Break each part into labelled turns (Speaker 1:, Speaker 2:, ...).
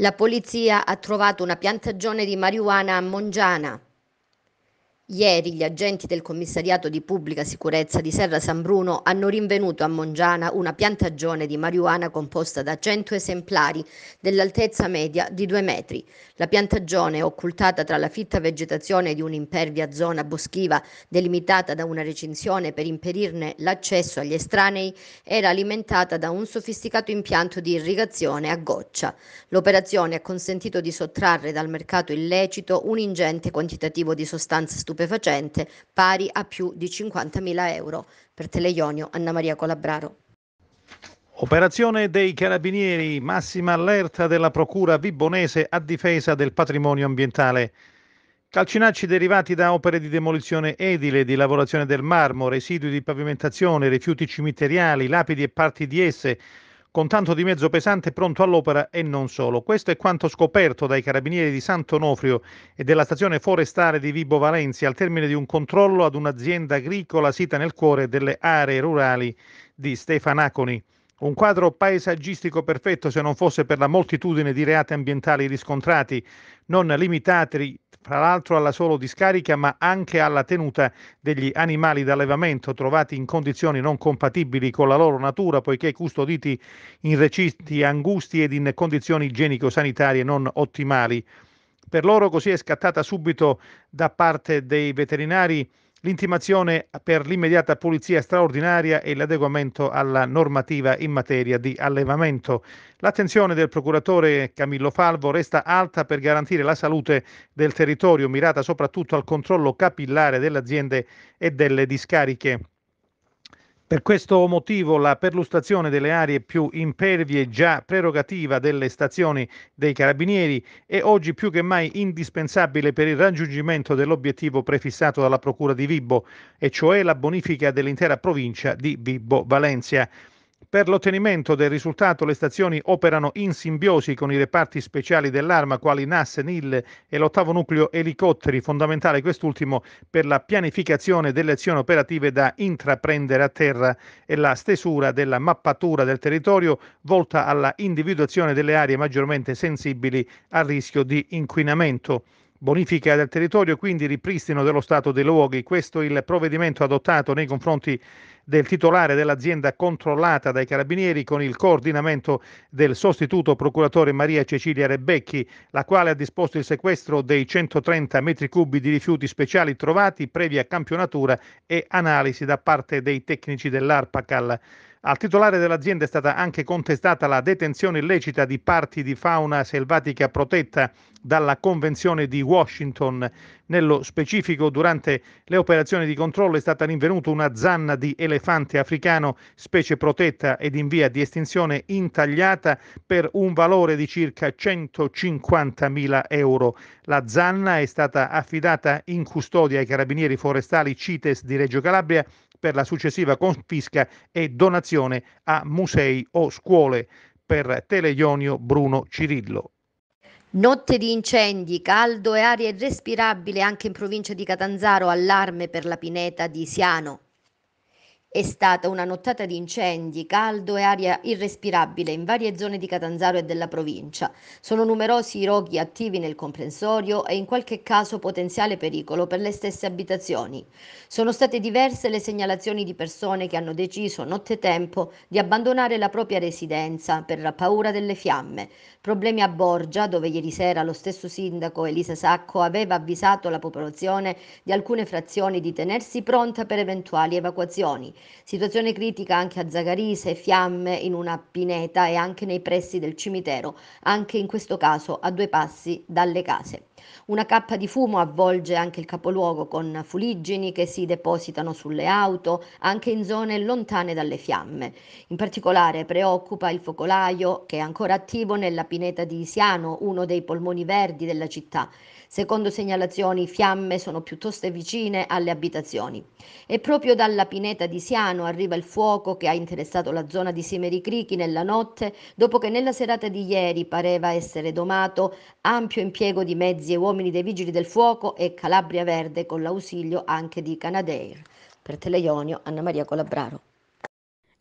Speaker 1: La polizia ha trovato una piantagione di marijuana a Mongiana. Ieri gli agenti del commissariato di pubblica sicurezza di Serra San Bruno hanno rinvenuto a Mongiana una piantagione di marijuana composta da 100 esemplari dell'altezza media di 2 metri. La piantagione, occultata tra la fitta vegetazione di un'impervia zona boschiva delimitata da una recinzione per impedirne l'accesso agli estranei, era alimentata da un sofisticato impianto di irrigazione a goccia. L'operazione ha consentito di sottrarre dal mercato illecito un ingente quantitativo di sostanze stupefacenti stupefacente pari a più di 50.000 euro. Per Teleionio, Anna Maria Colabraro.
Speaker 2: Operazione dei carabinieri, massima allerta della Procura Vibonese a difesa del patrimonio ambientale. Calcinacci derivati da opere di demolizione edile, di lavorazione del marmo, residui di pavimentazione, rifiuti cimiteriali, lapidi e parti di esse, con tanto di mezzo pesante pronto all'opera e non solo. Questo è quanto scoperto dai carabinieri di Sant'Onofrio e della stazione forestale di Vibo Valenzi al termine di un controllo ad un'azienda agricola sita nel cuore delle aree rurali di Stefanaconi. Un quadro paesaggistico perfetto se non fosse per la moltitudine di reati ambientali riscontrati, non limitati tra l'altro alla solo discarica ma anche alla tenuta degli animali d'allevamento trovati in condizioni non compatibili con la loro natura poiché custoditi in recinti angusti ed in condizioni igienico-sanitarie non ottimali. Per loro così è scattata subito da parte dei veterinari l'intimazione per l'immediata pulizia straordinaria e l'adeguamento alla normativa in materia di allevamento. L'attenzione del procuratore Camillo Falvo resta alta per garantire la salute del territorio, mirata soprattutto al controllo capillare delle aziende e delle discariche. Per questo motivo la perlustrazione delle aree più impervie già prerogativa delle stazioni dei carabinieri è oggi più che mai indispensabile per il raggiungimento dell'obiettivo prefissato dalla Procura di Vibo, e cioè la bonifica dell'intera provincia di Vibo Valencia. Per l'ottenimento del risultato le stazioni operano in simbiosi con i reparti speciali dell'arma quali NAS, NIL e l'ottavo nucleo elicotteri, fondamentale quest'ultimo per la pianificazione delle azioni operative da intraprendere a terra e la stesura della mappatura del territorio volta alla individuazione delle aree maggiormente sensibili al rischio di inquinamento. Bonifica del territorio quindi ripristino dello stato dei luoghi. Questo è il provvedimento adottato nei confronti del titolare dell'azienda controllata dai carabinieri con il coordinamento del sostituto procuratore Maria Cecilia Rebecchi, la quale ha disposto il sequestro dei 130 metri cubi di rifiuti speciali trovati previa campionatura e analisi da parte dei tecnici dell'ARPACAL. Al titolare dell'azienda è stata anche contestata la detenzione illecita di parti di fauna selvatica protetta dalla Convenzione di Washington. Nello specifico, durante le operazioni di controllo è stata rinvenuta una zanna di elefante africano, specie protetta ed in via di estinzione, intagliata per un valore di circa 150.000 euro. La zanna è stata affidata in custodia ai carabinieri forestali CITES di Reggio Calabria per la successiva confisca e donazione a musei o scuole. Per Tele Ionio Bruno Cirillo.
Speaker 1: Notte di incendi, caldo e aria irrespirabile anche in provincia di Catanzaro, allarme per la pineta di Siano. È stata una nottata di incendi, caldo e aria irrespirabile in varie zone di Catanzaro e della provincia. Sono numerosi i roghi attivi nel comprensorio e in qualche caso potenziale pericolo per le stesse abitazioni. Sono state diverse le segnalazioni di persone che hanno deciso nottetempo di abbandonare la propria residenza per la paura delle fiamme. Problemi a Borgia, dove ieri sera lo stesso sindaco Elisa Sacco aveva avvisato la popolazione di alcune frazioni di tenersi pronta per eventuali evacuazioni. Situazione critica anche a Zagarise, fiamme in una pineta e anche nei pressi del cimitero, anche in questo caso a due passi dalle case. Una cappa di fumo avvolge anche il capoluogo con fuliggini che si depositano sulle auto, anche in zone lontane dalle fiamme. In particolare preoccupa il focolaio che è ancora attivo nella pineta di Isiano, uno dei polmoni verdi della città. Secondo segnalazioni, fiamme sono piuttosto vicine alle abitazioni. E proprio dalla pineta di Siano arriva il fuoco che ha interessato la zona di Simeri Crichi nella notte, dopo che nella serata di ieri pareva essere domato ampio impiego di mezzi mezzi e uomini dei Vigili del Fuoco e Calabria Verde con l'ausilio anche di Canadair. Per Teleionio, Anna Maria Colabraro.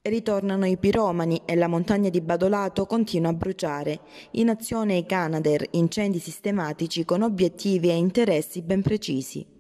Speaker 3: Ritornano i piromani e la montagna di Badolato continua a bruciare. In azione i Canadair, incendi sistematici con obiettivi e interessi ben precisi.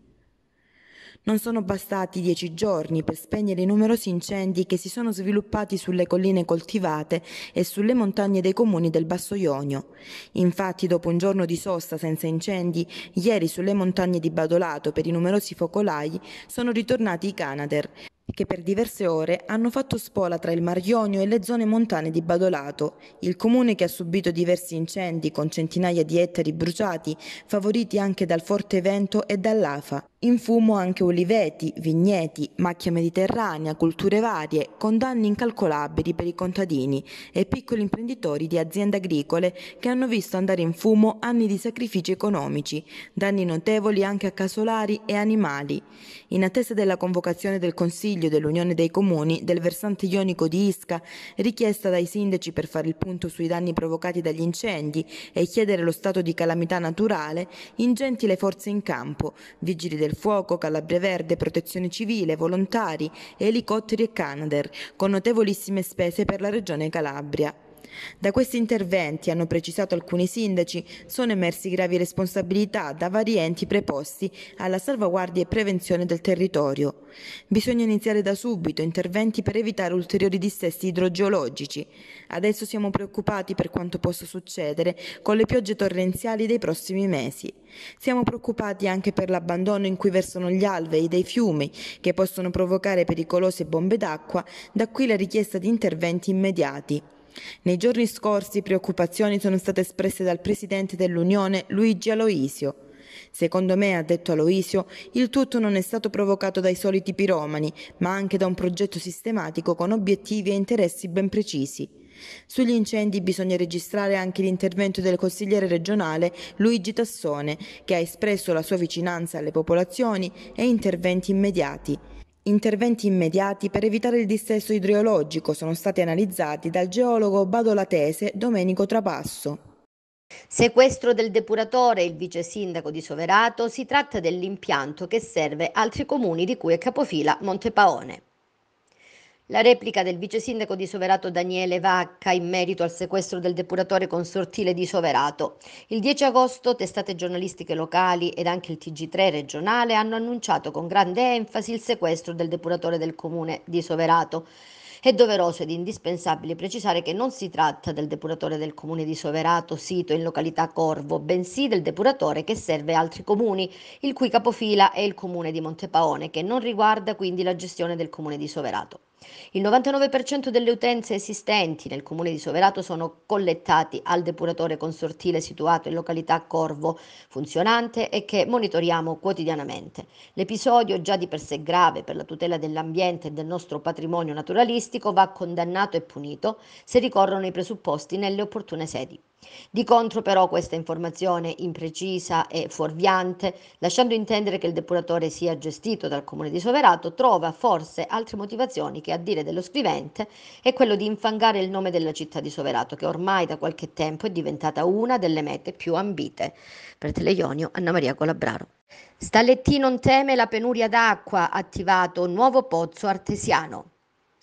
Speaker 3: Non sono bastati dieci giorni per spegnere i numerosi incendi che si sono sviluppati sulle colline coltivate e sulle montagne dei comuni del Basso Ionio. Infatti, dopo un giorno di sosta senza incendi, ieri sulle montagne di Badolato per i numerosi focolai sono ritornati i Canader, che per diverse ore hanno fatto spola tra il Mar Ionio e le zone montane di Badolato, il comune che ha subito diversi incendi con centinaia di ettari bruciati, favoriti anche dal forte vento e dall'afa. In fumo anche oliveti, vigneti, macchia mediterranea, culture varie, con danni incalcolabili per i contadini e piccoli imprenditori di aziende agricole che hanno visto andare in fumo anni di sacrifici economici, danni notevoli anche a casolari e animali. In attesa della convocazione del Consiglio Consiglio dell'Unione dei Comuni del versante ionico di Isca, richiesta dai sindaci per fare il punto sui danni provocati dagli incendi e chiedere lo stato di calamità naturale, ingenti le forze in campo, vigili del fuoco, Calabria Verde, protezione civile, volontari, elicotteri e Canadair, con notevolissime spese per la regione Calabria. Da questi interventi, hanno precisato alcuni sindaci, sono emersi gravi responsabilità da vari enti preposti alla salvaguardia e prevenzione del territorio. Bisogna iniziare da subito interventi per evitare ulteriori dissesti idrogeologici. Adesso siamo preoccupati per quanto possa succedere con le piogge torrenziali dei prossimi mesi. Siamo preoccupati anche per l'abbandono in cui versano gli alvei dei fiumi che possono provocare pericolose bombe d'acqua, da qui la richiesta di interventi immediati. Nei giorni scorsi preoccupazioni sono state espresse dal Presidente dell'Unione Luigi Aloisio. Secondo me, ha detto Aloisio, il tutto non è stato provocato dai soliti piromani, ma anche da un progetto sistematico con obiettivi e interessi ben precisi. Sugli incendi bisogna registrare anche l'intervento del consigliere regionale Luigi Tassone, che ha espresso la sua vicinanza alle popolazioni e interventi immediati. Interventi immediati per evitare il dissesto idrologico sono stati analizzati dal geologo badolatese Domenico Trapasso.
Speaker 1: Sequestro del depuratore, il vice sindaco di Soverato, si tratta dell'impianto che serve altri comuni di cui è capofila Montepaone. La replica del vice sindaco di Soverato Daniele Vacca in merito al sequestro del depuratore consortile di Soverato. Il 10 agosto testate giornalistiche locali ed anche il TG3 regionale hanno annunciato con grande enfasi il sequestro del depuratore del comune di Soverato. È doveroso ed indispensabile precisare che non si tratta del depuratore del comune di Soverato, sito in località Corvo, bensì del depuratore che serve altri comuni, il cui capofila è il comune di Montepaone, che non riguarda quindi la gestione del comune di Soverato. Il 99% delle utenze esistenti nel comune di Soverato sono collettati al depuratore consortile situato in località Corvo, funzionante e che monitoriamo quotidianamente. L'episodio, già di per sé grave per la tutela dell'ambiente e del nostro patrimonio naturalistico, va condannato e punito se ricorrono i presupposti nelle opportune sedi. Di contro però questa informazione imprecisa e fuorviante, lasciando intendere che il depuratore sia gestito dal comune di Soverato, trova forse altre motivazioni che a dire dello scrivente è quello di infangare il nome della città di Soverato, che ormai da qualche tempo è diventata una delle mete più ambite. Per Teleionio, Anna Maria Colabraro. Stalletti non teme la penuria d'acqua, attivato nuovo pozzo artesiano.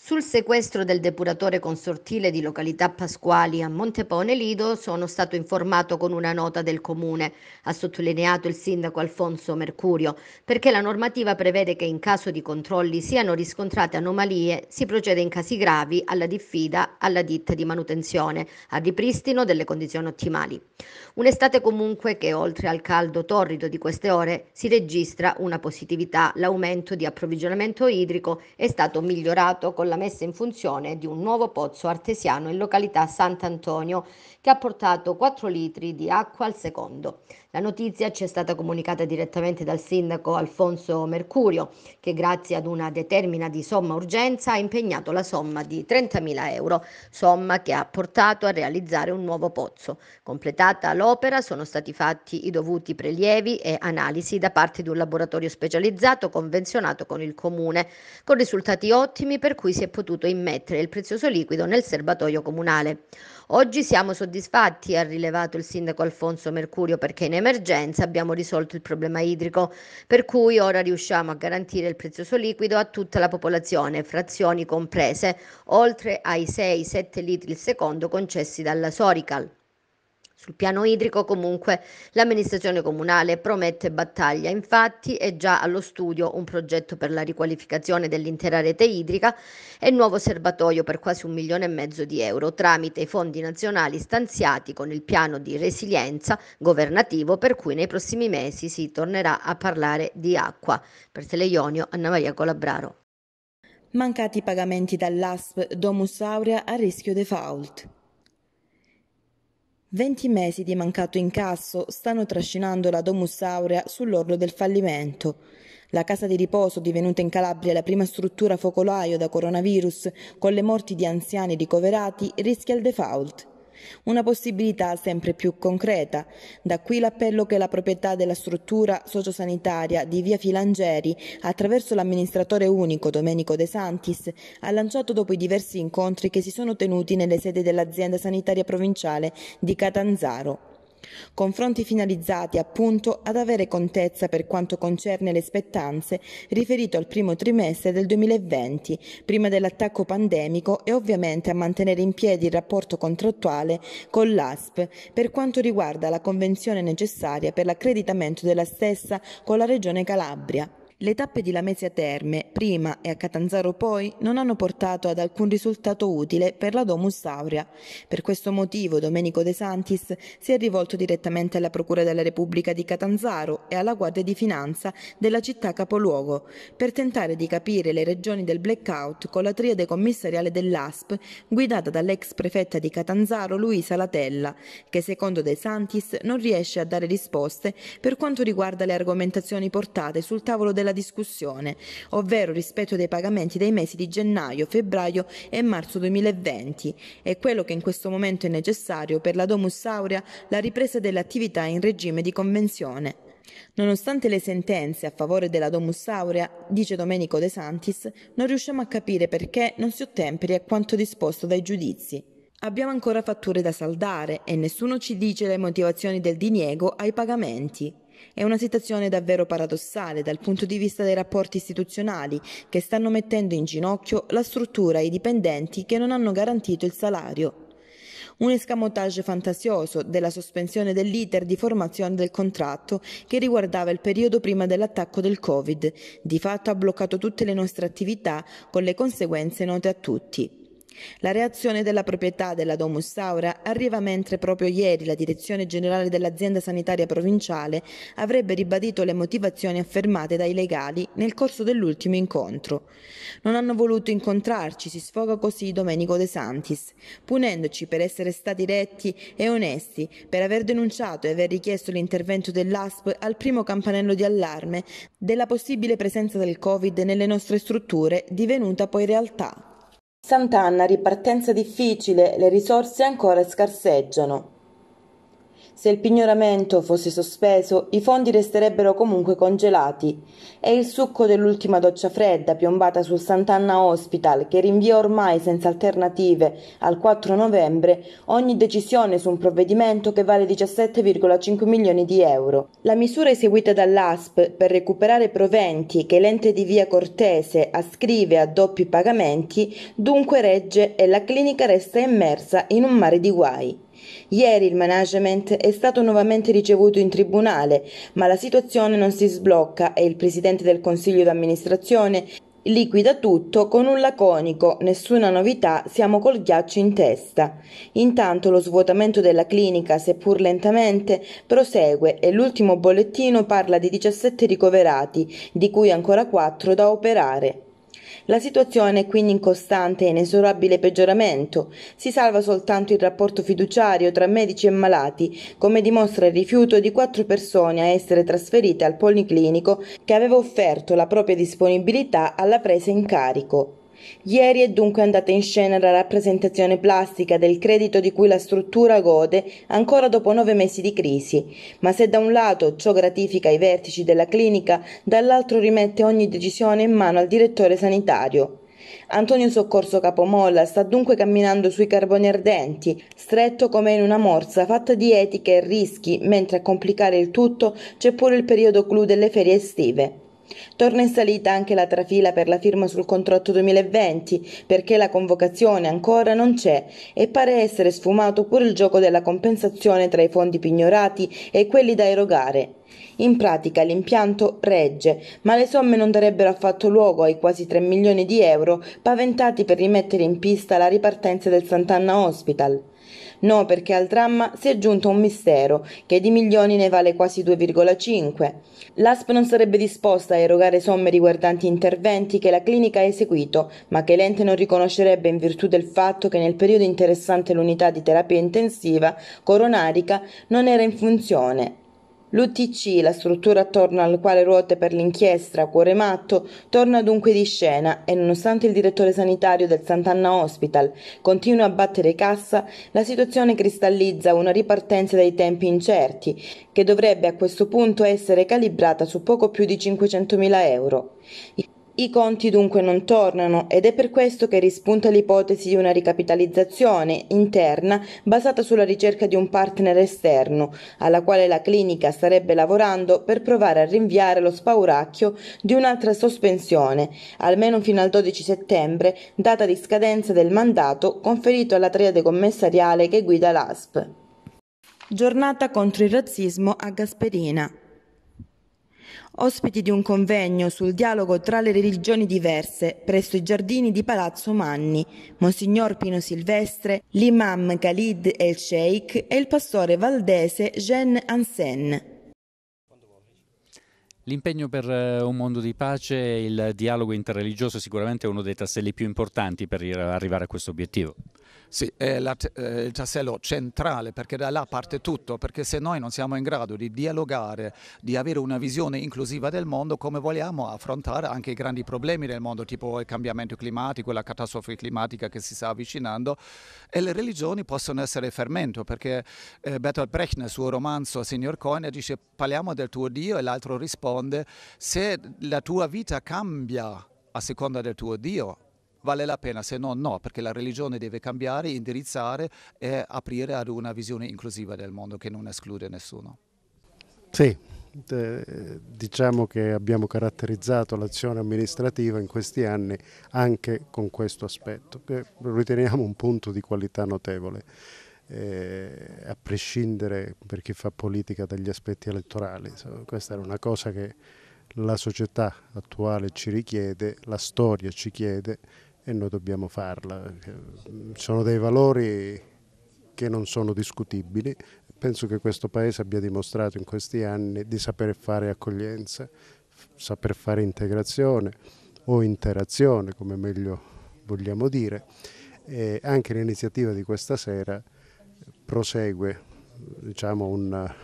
Speaker 1: Sul sequestro del depuratore consortile di località Pasquali a Montepone Lido sono stato informato con una nota del comune, ha sottolineato il sindaco Alfonso Mercurio, perché la normativa prevede che in caso di controlli siano riscontrate anomalie, si procede in casi gravi alla diffida alla ditta di manutenzione, al ripristino delle condizioni ottimali. Un'estate comunque che oltre al caldo torrido di queste ore si registra una positività. L'aumento di approvvigionamento idrico è stato migliorato con la messa in funzione di un nuovo pozzo artesiano in località Sant'Antonio che ha portato 4 litri di acqua al secondo. La notizia ci è stata comunicata direttamente dal sindaco Alfonso Mercurio, che grazie ad una determina di somma urgenza ha impegnato la somma di 30.000 euro, somma che ha portato a realizzare un nuovo pozzo. Completata l'opera sono stati fatti i dovuti prelievi e analisi da parte di un laboratorio specializzato convenzionato con il comune, con risultati ottimi per cui si è potuto immettere il prezioso liquido nel serbatoio comunale. Oggi siamo soddisfatti, ha rilevato il sindaco Alfonso Mercurio, perché in emergenza abbiamo risolto il problema idrico, per cui ora riusciamo a garantire il prezioso liquido a tutta la popolazione, frazioni comprese, oltre ai 6-7 litri al secondo concessi dalla Sorical. Sul piano idrico comunque l'amministrazione comunale promette battaglia, infatti è già allo studio un progetto per la riqualificazione dell'intera rete idrica e nuovo serbatoio per quasi un milione e mezzo di euro tramite i fondi nazionali stanziati con il piano di resilienza governativo per cui nei prossimi mesi si tornerà a parlare di acqua. Per Teleionio Anna Maria Colabraro.
Speaker 3: Mancati pagamenti dall'ASP, Domus Aurea a rischio default. Venti mesi di mancato incasso stanno trascinando la Domus Aurea sull'orlo del fallimento. La casa di riposo, divenuta in Calabria la prima struttura focolaio da coronavirus, con le morti di anziani ricoverati, rischia il default. Una possibilità sempre più concreta. Da qui l'appello che la proprietà della struttura sociosanitaria di via Filangeri, attraverso l'amministratore unico Domenico De Santis, ha lanciato dopo i diversi incontri che si sono tenuti nelle sedi dell'azienda sanitaria provinciale di Catanzaro. Confronti finalizzati appunto ad avere contezza per quanto concerne le spettanze riferito al primo trimestre del 2020, prima dell'attacco pandemico e ovviamente a mantenere in piedi il rapporto contrattuale con l'ASP per quanto riguarda la convenzione necessaria per l'accreditamento della stessa con la Regione Calabria. Le tappe di Lamezia Terme, prima e a Catanzaro poi, non hanno portato ad alcun risultato utile per la Domus Aurea. Per questo motivo Domenico De Santis si è rivolto direttamente alla Procura della Repubblica di Catanzaro e alla Guardia di Finanza della città capoluogo, per tentare di capire le regioni del blackout con la triade commissariale dell'ASP guidata dall'ex prefetta di Catanzaro Luisa Latella, che secondo De Santis non riesce a dare risposte per quanto riguarda le argomentazioni portate sul tavolo della discussione, ovvero rispetto dei pagamenti dei mesi di gennaio, febbraio e marzo 2020. È quello che in questo momento è necessario per la Domus Aurea la ripresa delle attività in regime di convenzione. Nonostante le sentenze a favore della Domus Aurea, dice Domenico De Santis, non riusciamo a capire perché non si ottemperi a quanto disposto dai giudizi. Abbiamo ancora fatture da saldare e nessuno ci dice le motivazioni del diniego ai pagamenti. È una situazione davvero paradossale dal punto di vista dei rapporti istituzionali che stanno mettendo in ginocchio la struttura e i dipendenti che non hanno garantito il salario un escamotage fantasioso della sospensione dell'iter di formazione del contratto che riguardava il periodo prima dell'attacco del Covid. Di fatto ha bloccato tutte le nostre attività con le conseguenze note a tutti. La reazione della proprietà della Domus Saura arriva mentre proprio ieri la direzione generale dell'azienda sanitaria provinciale avrebbe ribadito le motivazioni affermate dai legali nel corso dell'ultimo incontro. Non hanno voluto incontrarci, si sfoga così Domenico De Santis, punendoci per essere stati retti e onesti, per aver denunciato e aver richiesto l'intervento dell'ASP al primo campanello di allarme della possibile presenza del Covid nelle nostre strutture, divenuta poi realtà. Sant'Anna ripartenza difficile, le risorse ancora scarseggiano. Se il pignoramento fosse sospeso, i fondi resterebbero comunque congelati. È il succo dell'ultima doccia fredda piombata sul Sant'Anna Hospital che rinvia ormai senza alternative al 4 novembre ogni decisione su un provvedimento che vale 17,5 milioni di euro. La misura eseguita dall'ASP per recuperare proventi che l'ente di via Cortese ascrive a doppi pagamenti dunque regge e la clinica resta immersa in un mare di guai. Ieri il management è stato nuovamente ricevuto in tribunale, ma la situazione non si sblocca e il presidente del consiglio d'amministrazione liquida tutto con un laconico nessuna novità, siamo col ghiaccio in testa. Intanto lo svuotamento della clinica, seppur lentamente, prosegue e l'ultimo bollettino parla di 17 ricoverati, di cui ancora 4 da operare. La situazione è quindi in costante e inesorabile peggioramento. Si salva soltanto il rapporto fiduciario tra medici e malati, come dimostra il rifiuto di quattro persone a essere trasferite al policlinico che aveva offerto la propria disponibilità alla presa in carico. Ieri è dunque andata in scena la rappresentazione plastica del credito di cui la struttura gode ancora dopo nove mesi di crisi, ma se da un lato ciò gratifica i vertici della clinica, dall'altro rimette ogni decisione in mano al direttore sanitario. Antonio Soccorso Capomolla sta dunque camminando sui carboni ardenti, stretto come in una morsa fatta di etiche e rischi, mentre a complicare il tutto c'è pure il periodo clou delle ferie estive. Torna in salita anche la trafila per la firma sul contratto 2020, perché la convocazione ancora non c'è e pare essere sfumato pure il gioco della compensazione tra i fondi pignorati e quelli da erogare. In pratica l'impianto regge, ma le somme non darebbero affatto luogo ai quasi 3 milioni di euro paventati per rimettere in pista la ripartenza del Sant'Anna Hospital. No, perché al dramma si è aggiunto un mistero che di milioni ne vale quasi 2,5. L'ASP non sarebbe disposta a erogare somme riguardanti interventi che la clinica ha eseguito, ma che l'ente non riconoscerebbe in virtù del fatto che nel periodo interessante l'unità di terapia intensiva coronarica non era in funzione L'UTC, la struttura attorno al quale ruote per l'inchiesta Cuore Matto, torna dunque di scena e nonostante il direttore sanitario del Sant'Anna Hospital continua a battere cassa, la situazione cristallizza una ripartenza dai tempi incerti, che dovrebbe a questo punto essere calibrata su poco più di 500.000 euro. I conti dunque non tornano ed è per questo che rispunta l'ipotesi di una ricapitalizzazione interna basata sulla ricerca di un partner esterno, alla quale la clinica starebbe lavorando per provare a rinviare lo spauracchio di un'altra sospensione, almeno fino al 12 settembre, data di scadenza del mandato conferito alla triade commissariale che guida l'ASP. Giornata contro il razzismo a Gasperina ospiti di un convegno sul dialogo tra le religioni diverse presso i giardini di Palazzo Manni, Monsignor Pino Silvestre, l'imam Khalid El Sheikh e il pastore valdese Jean Ansen.
Speaker 4: L'impegno per eh, un mondo di pace e il dialogo interreligioso è sicuramente uno dei
Speaker 2: tasselli più importanti per arrivare a questo obiettivo. Sì, è, la, è eh, il tassello centrale perché da là parte tutto, perché se noi non siamo in grado di dialogare, di avere una visione inclusiva del mondo, come vogliamo affrontare anche i grandi problemi del mondo, tipo il cambiamento climatico, la catastrofe climatica che si sta avvicinando, e le religioni possono essere fermento, perché eh, Bertolt Brecht nel suo romanzo Signor Coin dice parliamo del tuo Dio e l'altro risponde onde, se la tua vita cambia a seconda del tuo Dio, vale la pena, se no no, perché la religione deve cambiare, indirizzare e aprire ad una visione inclusiva del mondo che non esclude nessuno.
Speaker 5: Sì, diciamo che abbiamo caratterizzato l'azione amministrativa in questi anni anche con questo aspetto, che riteniamo un punto di qualità notevole eh, a prescindere per chi fa politica dagli aspetti elettorali. Questa è una cosa che la società attuale ci richiede, la storia ci chiede e noi dobbiamo farla. Sono dei valori che non sono discutibili. Penso che questo Paese abbia dimostrato in questi anni di saper fare accoglienza, saper fare integrazione o interazione, come meglio vogliamo dire. E anche l'iniziativa di questa sera prosegue diciamo, un,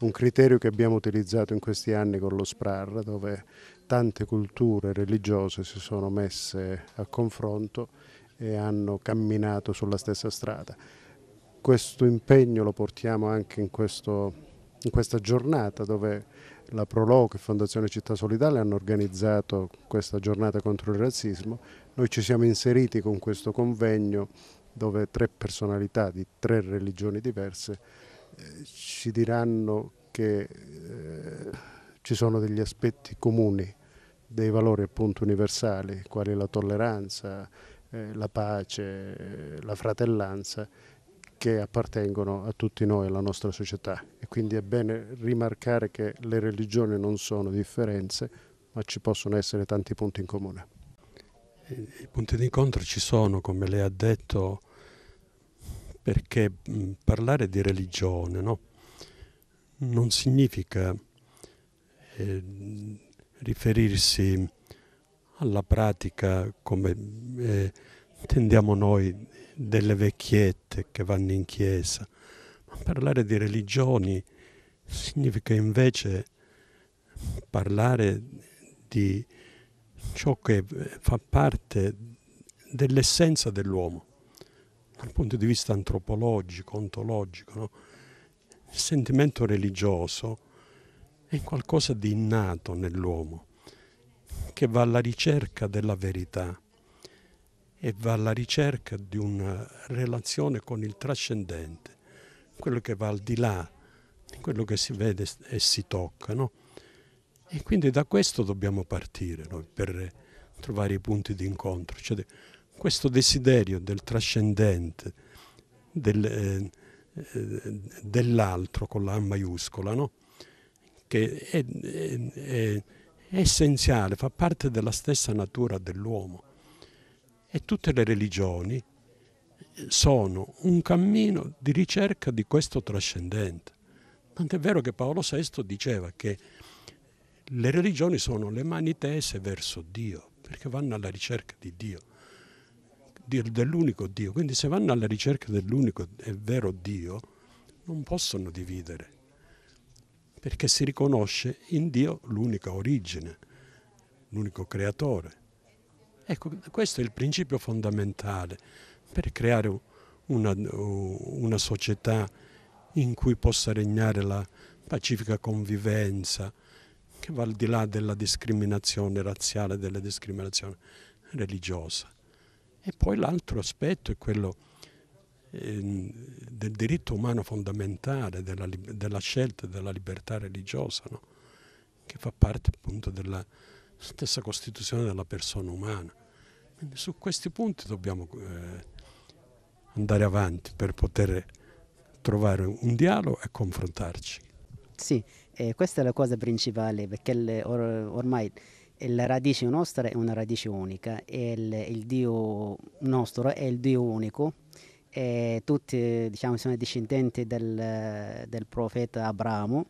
Speaker 5: un criterio che abbiamo utilizzato in questi anni con lo SPRAR, dove tante culture religiose si sono messe a confronto e hanno camminato sulla stessa strada. Questo impegno lo portiamo anche in, questo, in questa giornata dove la Proloco e Fondazione Città Solidale hanno organizzato questa giornata contro il razzismo. Noi ci siamo inseriti con questo convegno dove tre personalità di tre religioni diverse eh, ci diranno che eh, ci sono degli aspetti comuni, dei valori appunto universali, quali la tolleranza, eh, la pace, eh, la fratellanza, che appartengono a tutti noi, alla nostra società. E quindi è bene rimarcare che le religioni non sono differenze, ma ci possono essere tanti punti in comune.
Speaker 6: I punti d'incontro ci sono, come lei ha detto, perché mh, parlare di religione no? non significa eh, riferirsi alla pratica come eh, tendiamo noi delle vecchiette che vanno in chiesa, ma parlare di religioni significa invece parlare di ciò che fa parte dell'essenza dell'uomo dal punto di vista antropologico, ontologico, no? il sentimento religioso è qualcosa di innato nell'uomo, che va alla ricerca della verità e va alla ricerca di una relazione con il trascendente, quello che va al di là, quello che si vede e si tocca. No? E quindi da questo dobbiamo partire noi per trovare i punti di incontro. Cioè, questo desiderio del trascendente, del, eh, eh, dell'altro con la A maiuscola, no? che è, è, è, è essenziale, fa parte della stessa natura dell'uomo. E tutte le religioni sono un cammino di ricerca di questo trascendente. Tant'è vero che Paolo VI diceva che le religioni sono le mani tese verso Dio, perché vanno alla ricerca di Dio dell'unico Dio. Quindi se vanno alla ricerca dell'unico e vero Dio, non possono dividere, perché si riconosce in Dio l'unica origine, l'unico creatore. Ecco, questo è il principio fondamentale per creare una, una società in cui possa regnare la pacifica convivenza, che va al di là della discriminazione razziale, della discriminazione religiosa. E poi l'altro aspetto è quello ehm, del diritto umano fondamentale, della, della, scelta della libertà religiosa, no? che fa parte appunto della stessa costituzione della persona umana. Quindi su questi punti dobbiamo eh, andare avanti per poter trovare un dialogo e confrontarci.
Speaker 7: Sì, eh, questa è la cosa principale perché le, or, ormai la radice nostra è una radice unica, il, il Dio nostro è il Dio unico, e tutti diciamo, sono discendenti del, del profeta Abramo,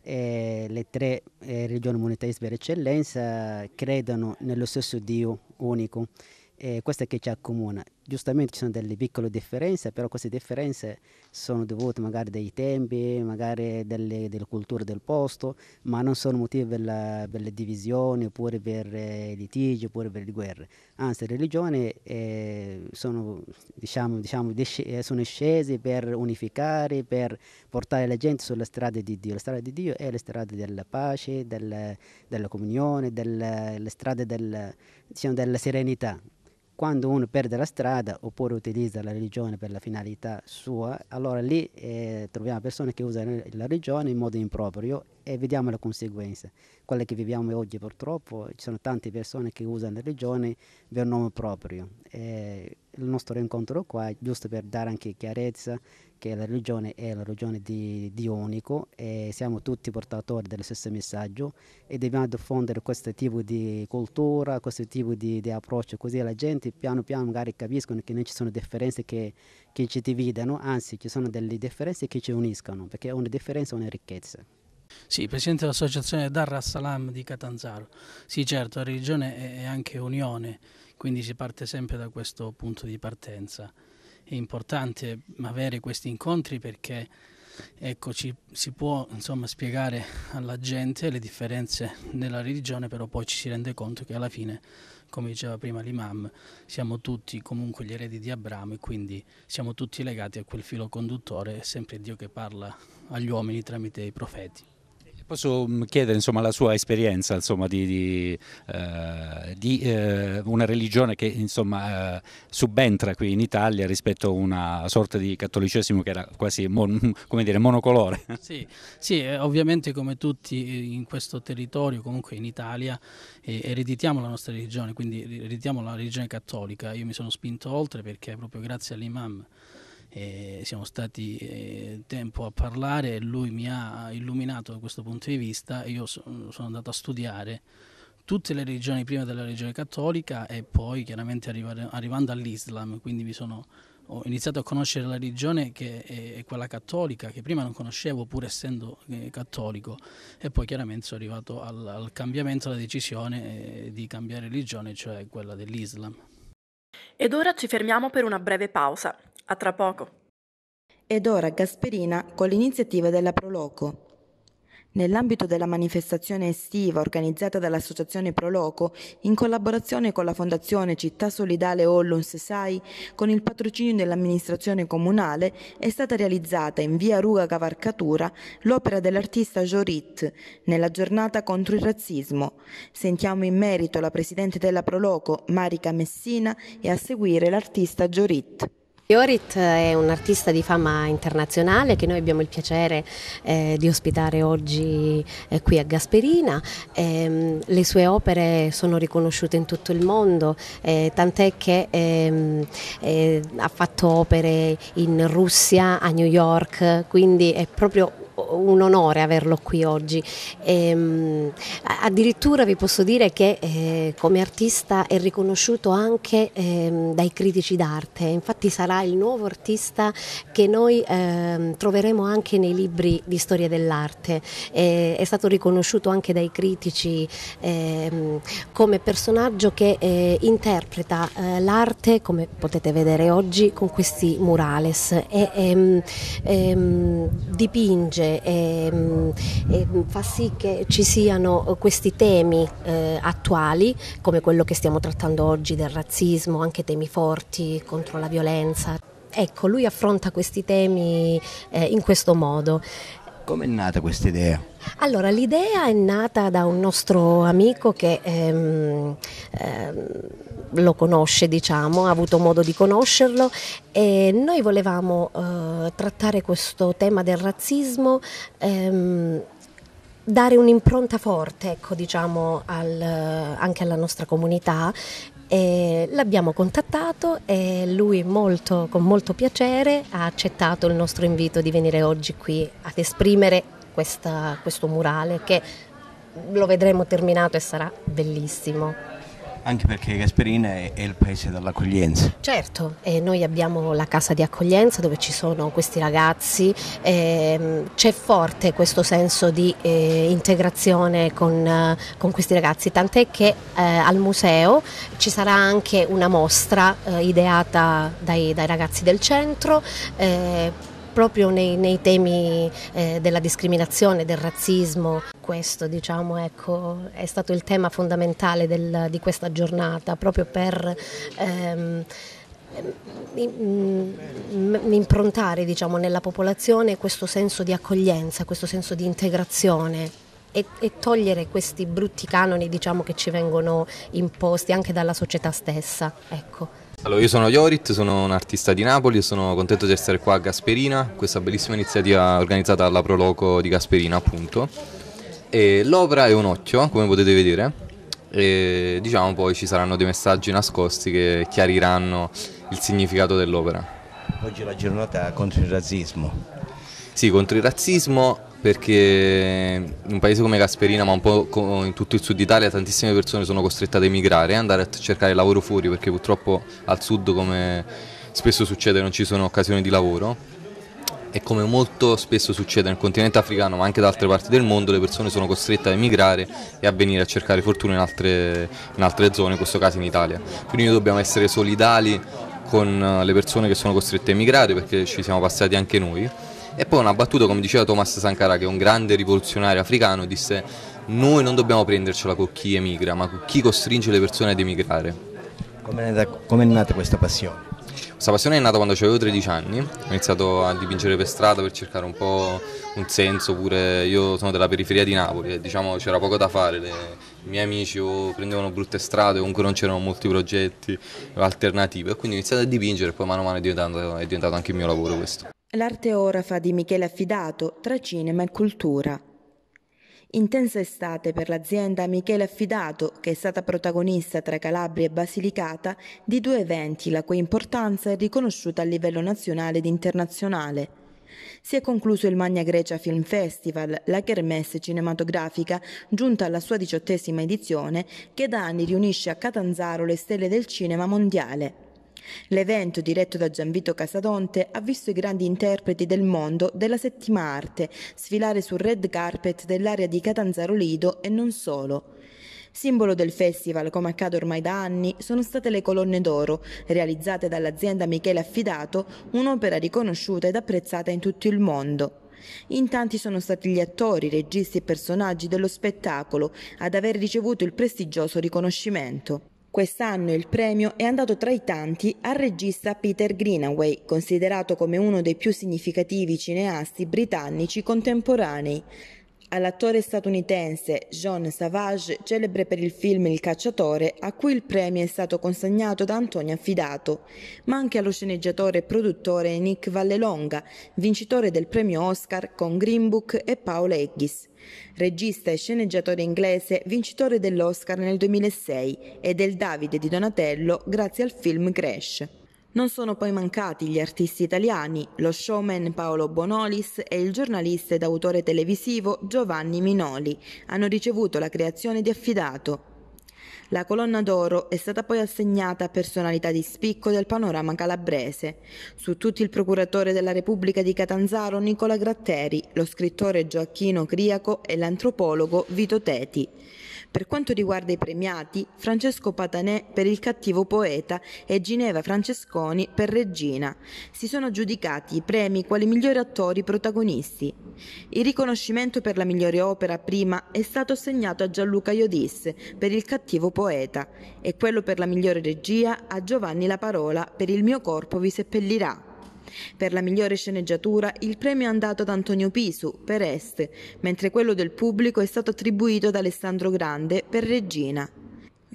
Speaker 7: e le tre eh, religioni monoteiste per eccellenza credono nello stesso Dio unico, e questo è che ci accomuna giustamente ci sono delle piccole differenze, però queste differenze sono dovute magari dai tempi, magari delle, delle culture del posto, ma non sono motivi per, la, per le divisioni oppure per eh, i litigi oppure per le guerre. Anzi, le religioni eh, sono, diciamo, diciamo, eh, sono scese per unificare, per portare la gente sulla strada di Dio. La strada di Dio è la strada della pace, del, della comunione, del, la strada del, diciamo, della serenità quando uno perde la strada oppure utilizza la religione per la finalità sua, allora lì eh, troviamo persone che usano la religione in modo improprio e vediamo le conseguenze. Quelle che viviamo oggi purtroppo, ci sono tante persone che usano la religione per nome proprio. Eh, il nostro incontro qua, giusto per dare anche chiarezza che la religione è la religione di Dio unico e siamo tutti portatori dello stesso messaggio e dobbiamo diffondere questo tipo di cultura, questo tipo di, di approccio, così la gente piano piano magari capiscono che non ci sono differenze che, che ci dividono, anzi ci sono delle differenze che ci uniscono, perché una differenza è una ricchezza.
Speaker 8: Sì, presidente dell'associazione Dar Salam di Catanzaro. Sì, certo, la religione è anche unione quindi si parte sempre da questo punto di partenza. È importante avere questi incontri perché ecco, ci, si può insomma, spiegare alla gente le differenze nella religione, però poi ci si rende conto che alla fine, come diceva prima l'imam, siamo tutti comunque gli eredi di Abramo e quindi siamo tutti legati a quel filo conduttore, è sempre Dio che parla agli uomini tramite i profeti.
Speaker 4: Posso mm, chiedere insomma, la sua esperienza insomma, di, di, eh, di eh, una religione che insomma, eh, subentra qui in Italia rispetto a una sorta di cattolicesimo che era quasi mon, dire, monocolore.
Speaker 8: Sì, sì, eh, ovviamente come tutti eh, in questo territorio, comunque in Italia, eh, ereditiamo la nostra religione, quindi ereditiamo la religione cattolica. Io mi sono spinto oltre perché proprio grazie all'imam eh, siamo stati eh, tempo a parlare e lui mi ha illuminato da questo punto di vista io sono andato a studiare tutte le religioni prima della religione cattolica e poi chiaramente arrivando all'Islam, quindi mi sono ho iniziato a conoscere la religione che è quella cattolica, che prima non conoscevo pur essendo eh, cattolico, e poi chiaramente sono arrivato al, al cambiamento, alla decisione eh, di cambiare religione, cioè quella dell'Islam.
Speaker 3: Ed ora ci fermiamo per una breve pausa. A tra poco. Ed ora Gasperina con l'iniziativa della Proloco. Nell'ambito della manifestazione estiva organizzata dall'associazione Proloco, in collaborazione con la Fondazione Città Solidale Ollons SAI, con il patrocinio dell'amministrazione comunale, è stata realizzata in via Ruga Cavarcatura l'opera dell'artista Jorit nella giornata contro il razzismo. Sentiamo in merito la presidente della Proloco, Marica Messina, e a seguire l'artista Jorit. Fiorit è un artista di fama
Speaker 9: internazionale che noi abbiamo il piacere eh, di ospitare oggi eh, qui a Gasperina. Eh, le sue opere sono riconosciute in tutto il mondo, eh, tant'è che ehm, eh, ha fatto opere in Russia, a New York, quindi è proprio un onore averlo qui oggi. E, ehm, addirittura vi posso dire che eh, come artista è riconosciuto anche eh, dai critici d'arte, infatti sarà il nuovo artista che noi eh, troveremo anche nei libri di storia dell'arte. Eh, è stato riconosciuto anche dai critici ehm, come personaggio che eh, interpreta eh, l'arte, come potete vedere oggi, con questi murales e ehm, dipinge cose e, ehm, e ehm, fa sì che ci siano questi temi eh, attuali come quello che stiamo trattando oggi del razzismo, anche temi forti contro la violenza. Ecco, lui affronta questi temi eh, in questo modo. Come è nata questa idea? Allora, l'idea è nata da un nostro amico che ehm, ehm, lo conosce, diciamo, ha avuto modo di conoscerlo e noi volevamo eh, trattare questo tema del razzismo. Ehm, dare un'impronta forte, ecco, diciamo, al, anche alla nostra comunità. E l'abbiamo contattato e lui molto, con molto piacere ha accettato il nostro invito di venire oggi qui ad esprimere questa, questo murale che lo vedremo terminato e sarà bellissimo. Anche perché Gasperina è, il paese dell'accoglienza. Certo, e noi abbiamo la casa di accoglienza dove ci sono questi ragazzi, ehm, c'è forte questo senso di eh, integrazione con, eh, con, questi ragazzi, tant'è che eh, al museo ci sarà anche una mostra eh, ideata dai, dai, ragazzi del centro eh, proprio nei, nei temi eh, della discriminazione, del razzismo. Questo diciamo, ecco, è stato il tema fondamentale del, di questa giornata, proprio per... Ehm, mm, improntare diciamo, nella popolazione questo senso di accoglienza, questo senso di integrazione e, togliere questi brutti canoni diciamo, che ci vengono imposti anche dalla società stessa. Ecco.
Speaker 10: Allora, io sono Iorit, sono un artista di Napoli e sono contento di essere qua a Gasperina, questa bellissima iniziativa organizzata alla Proloco di Gasperina appunto. l'opera è un occhio, come potete vedere, e diciamo poi ci saranno dei messaggi nascosti che chiariranno il significato dell'opera. Oggi è la giornata contro il razzismo. Sì, contro il razzismo perché in un paese come Gasperina, ma un po' in tutto il sud Italia, tantissime persone sono costrette ad emigrare e andare a cercare lavoro fuori perché purtroppo al sud, come spesso succede, non ci sono occasioni di lavoro. E come molto spesso succede nel continente africano, ma anche da altre parti del mondo, le persone sono costrette ad emigrare e a venire a cercare fortuna in altre, in altre zone, in questo caso in Italia. Quindi noi dobbiamo essere solidali con eh, le persone che sono costrette a emigrare perché ci siamo passati anche noi e poi una battuta, come diceva Thomas Sankara, che è un grande rivoluzionario africano, disse noi non dobbiamo prendercela con chi emigra, ma con chi costringe le persone ad emigrare.
Speaker 9: Come è, com è nata questa passione?
Speaker 10: Questa passione è nata quando avevo 13 anni, ho iniziato a dipingere per strada per cercare un po' un senso, pure io sono della periferia di Napoli e diciamo c'era poco da fare, Le, i miei amici o prendevano brutte strade comunque non c'erano molti progetti alternative e quindi ho iniziato a dipingere e poi mano a mano è diventato, è diventato anche il mio lavoro questo.
Speaker 3: L'arte orafa di Michele Affidato tra cinema e cultura. Intensa estate per l'azienda Michele Affidato, che è stata protagonista tra Calabria e Basilicata di due eventi la cui importanza è riconosciuta a livello nazionale ed internazionale. Si è concluso il Magna Grecia Film Festival, la kermesse cinematografica giunta alla sua diciottesima edizione, che da anni riunisce a Catanzaro le stelle del cinema mondiale. L'evento, diretto da Gianvito Casadonte, ha visto i grandi interpreti del mondo della settima arte sfilare sul red carpet dell'area di Catanzaro Lido e non solo. Simbolo del festival, come accade ormai da anni, sono state le colonne d'oro, realizzate dall'azienda Michele Affidato, un'opera riconosciuta ed apprezzata in tutto il mondo. In tanti sono stati gli attori, registi e personaggi dello spettacolo ad aver ricevuto il prestigioso riconoscimento. Quest'anno il premio è andato tra i tanti al regista Peter Greenaway, considerato come uno dei più significativi cineasti britannici contemporanei. All'attore statunitense John Savage, celebre per il film Il cacciatore, a cui il premio è stato consegnato da Antonio Affidato, ma anche allo sceneggiatore e produttore Nick Vallelonga, vincitore del premio Oscar con Green Book e Paolo Eggis. Regista e sceneggiatore inglese, vincitore dell'Oscar nel 2006 e del Davide di Donatello grazie al film Crash. Non sono poi mancati gli artisti italiani, lo showman Paolo Bonolis e il giornalista ed autore televisivo Giovanni Minoli. Hanno ricevuto la creazione di affidato. La colonna d'oro è stata poi assegnata a personalità di spicco del panorama calabrese. Su tutti il procuratore della Repubblica di Catanzaro Nicola Gratteri, lo scrittore Gioacchino Criaco e l'antropologo Vito Teti. Per quanto riguarda i premiati, Francesco Patanè per il cattivo poeta e Gineva Francesconi per Regina. Si sono giudicati i premi quali migliori attori protagonisti. Il riconoscimento per la migliore opera prima è stato assegnato a Gianluca Iodis per il cattivo poeta e quello per la migliore regia a Giovanni La Parola per il mio corpo vi seppellirà. Per la migliore sceneggiatura il premio è andato ad Antonio Pisu per Est, mentre quello del pubblico è stato attribuito ad Alessandro Grande per Regina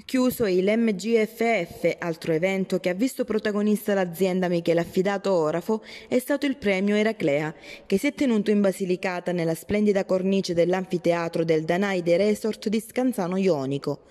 Speaker 3: Chiuso il MGFF, altro evento che ha visto protagonista l'azienda Michele Affidato Orafo, è stato il premio Eraclea, che si è tenuto in Basilicata nella splendida cornice dell'anfiteatro del Danaide Resort di Scanzano Ionico.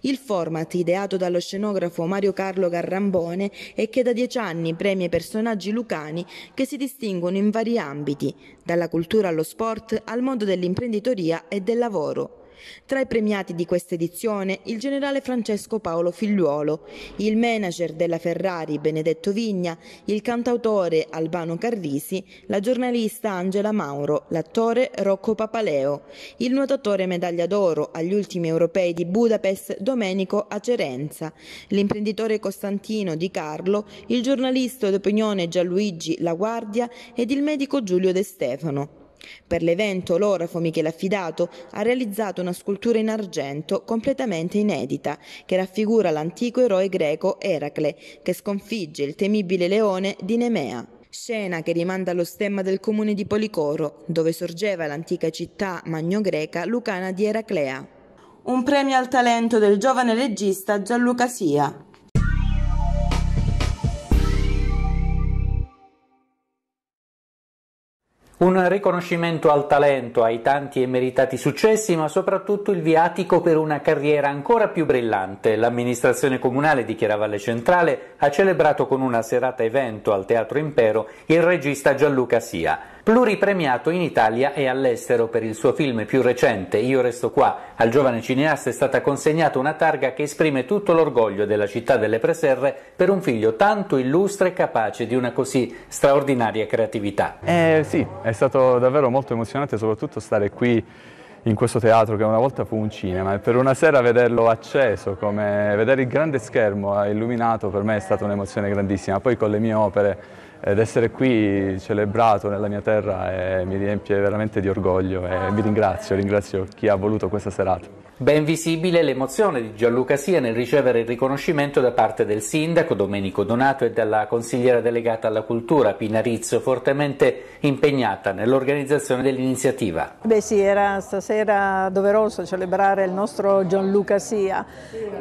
Speaker 3: Il format, ideato dallo scenografo Mario Carlo Garrambone, è che da dieci anni premia personaggi lucani che si distinguono in vari ambiti, dalla cultura allo sport al mondo dell'imprenditoria e del lavoro. Tra i premiati di questa edizione il generale Francesco Paolo Figliuolo, il manager della Ferrari Benedetto Vigna, il cantautore Albano Carrisi, la giornalista Angela Mauro, l'attore Rocco Papaleo, il nuotatore medaglia d'oro agli ultimi europei di Budapest Domenico Acerenza, l'imprenditore Costantino Di Carlo, il giornalista d'opinione Gianluigi La Guardia ed il medico Giulio De Stefano. Per l'evento l'orafo Michele Affidato ha realizzato una scultura in argento completamente inedita che raffigura l'antico eroe greco Eracle che sconfigge il temibile leone di Nemea. Scena che rimanda allo stemma del comune di Policoro, dove sorgeva l'antica città magno-greca lucana di Eraclea. Un premio al talento del giovane regista Gianluca Sia.
Speaker 4: Un riconoscimento al talento, ai tanti e meritati successi, ma soprattutto il viatico per una carriera ancora più brillante. L'amministrazione comunale di Chiaravalle Centrale ha celebrato con una serata evento al Teatro Impero il regista Gianluca Sia pluripremiato in Italia e all'estero per il suo film più recente Io resto qua. Al giovane cineasta è stata consegnata una targa che esprime tutto l'orgoglio della città delle preserre per un figlio tanto illustre e capace di una così straordinaria creatività.
Speaker 10: Eh sì, è stato davvero molto emozionante soprattutto stare qui in questo teatro che una volta fu un cinema e per una sera vederlo acceso, come vedere il grande schermo illuminato per me è stata un'emozione grandissima, poi con le mie opere ed essere qui celebrato nella mia terra eh, mi riempie veramente di orgoglio eh, e vi ringrazio, ringrazio chi ha voluto questa serata.
Speaker 4: Ben visibile l'emozione di Gianluca Sia nel ricevere il riconoscimento da parte del sindaco Domenico Donato e della consigliera delegata alla cultura Pina Rizzo, fortemente impegnata nell'organizzazione dell'iniziativa.
Speaker 3: Beh sì, era stasera doveroso celebrare il nostro Gianluca Sia.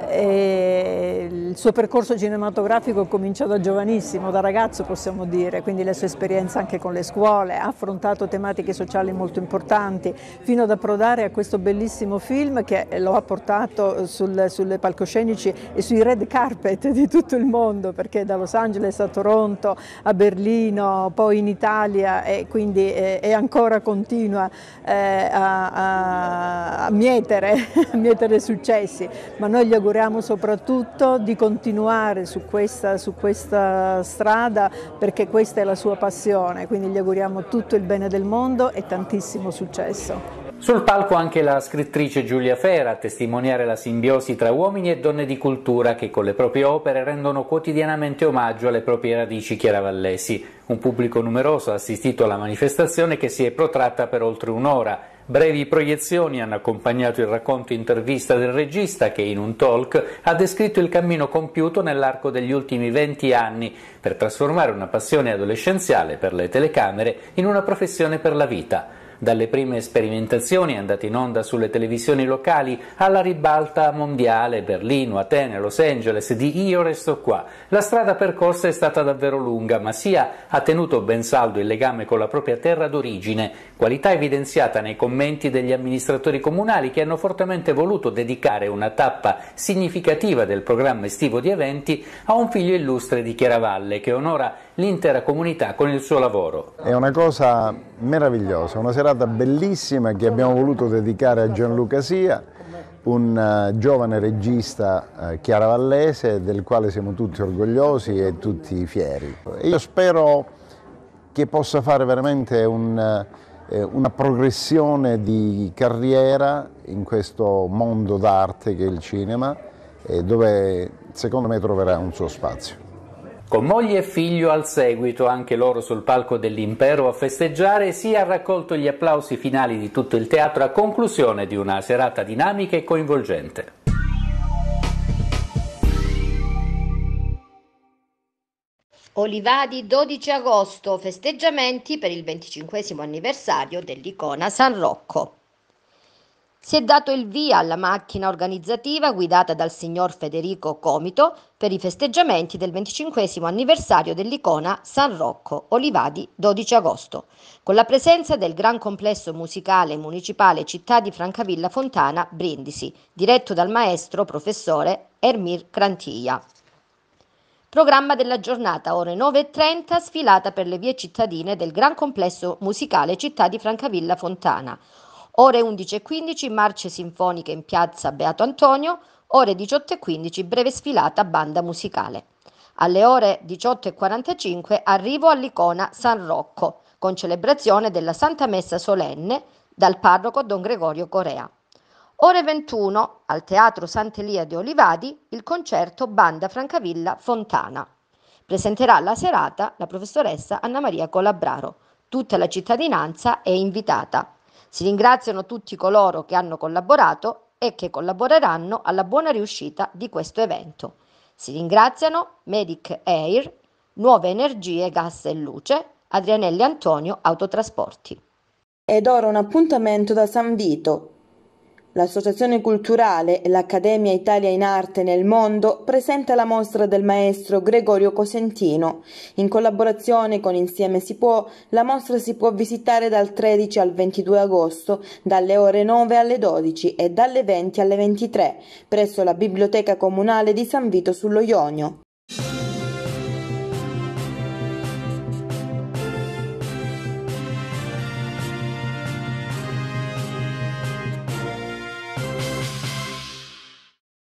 Speaker 3: E il suo percorso cinematografico comincia da giovanissimo, da ragazzo possiamo dire, quindi la sua esperienza anche con le scuole, ha affrontato tematiche sociali molto importanti, fino ad approdare a questo bellissimo film che eh, lo ha portato sul, sulle palcoscenici e sui red carpet di tutto il mondo, perché da Los Angeles a Toronto, a Berlino, poi in Italia e quindi è, eh, è ancora continua eh, a, a, a, mietere, a mietere successi, ma noi gli auguriamo soprattutto di continuare su questa, su questa strada perché questa è la sua passione, quindi gli auguriamo tutto il bene del mondo e tantissimo successo.
Speaker 4: Sul palco anche la scrittrice Giulia Fera a testimoniare la simbiosi tra uomini e donne di cultura che con le proprie opere rendono quotidianamente omaggio alle proprie radici chiaravallesi. Un pubblico numeroso ha assistito alla manifestazione che si è protratta per oltre un'ora. Brevi proiezioni hanno accompagnato il racconto intervista del regista che in un talk ha descritto il cammino compiuto nell'arco degli ultimi 20 anni per trasformare una passione adolescenziale per le telecamere in una professione per la vita dalle prime sperimentazioni andate in onda sulle televisioni locali alla ribalta mondiale Berlino, Atene, Los Angeles di Io resto qua. La strada percorsa è stata davvero lunga, ma Sia ha tenuto ben saldo il legame con la propria terra d'origine, qualità evidenziata nei commenti degli amministratori comunali che hanno fortemente voluto dedicare una tappa significativa del programma estivo di eventi a un figlio illustre di Chiaravalle che onora l'intera comunità con il suo lavoro.
Speaker 5: È una cosa meravigliosa, una serata bellissima che abbiamo voluto dedicare a Gianluca Sia, un eh, giovane regista eh, chiaravallese del quale siamo tutti orgogliosi e tutti fieri. Io spero che possa fare veramente un, eh, una progressione di carriera in questo mondo d'arte che è il cinema, dove secondo me troverà un suo spazio.
Speaker 4: Con moglie e figlio al seguito, anche loro sul palco dell'impero a festeggiare, si ha raccolto gli applausi finali di tutto il teatro a conclusione di una serata dinamica e coinvolgente.
Speaker 1: Olivadi 12 agosto, festeggiamenti per il 25 anniversario dell'icona San Rocco si è dato il via alla macchina organizzativa guidata dal signor Federico Comito per i festeggiamenti del 25 anniversario dell'icona San Rocco Olivadi 12 agosto, con la presenza del gran complesso musicale municipale Città di Francavilla Fontana Brindisi, diretto dal maestro professore Ermir Crantiglia. Programma della giornata, ore 9.30, sfilata per le vie cittadine del Gran Complesso Musicale Città di Francavilla Fontana ore 11.15 marce sinfoniche in piazza Beato Antonio, ore 18.15 breve sfilata banda musicale. Alle ore 18.45 arrivo all'icona San Rocco, con celebrazione della Santa Messa solenne dal parroco Don Gregorio Corea. Ore 21 al Teatro Sant'Elia di Olivadi il concerto Banda Francavilla Fontana. Presenterà la serata la professoressa Anna Maria Colabraro. Tutta la cittadinanza è invitata. Si ringraziano tutti coloro che hanno collaborato e che collaboreranno alla buona riuscita di questo evento. Si ringraziano Medic Air, Nuove Energie, Gas e Luce, Adrianelli Antonio Autotrasporti.
Speaker 3: Ed ora un appuntamento da San Vito, L'Associazione Culturale e l'Accademia Italia in Arte nel Mondo presenta la mostra del maestro Gregorio Cosentino. In collaborazione con Insieme si può, la mostra si può visitare dal 13 al 22 agosto, dalle ore 9 alle 12 e dalle 20 alle 23, presso la Biblioteca Comunale di San Vito sullo Ionio.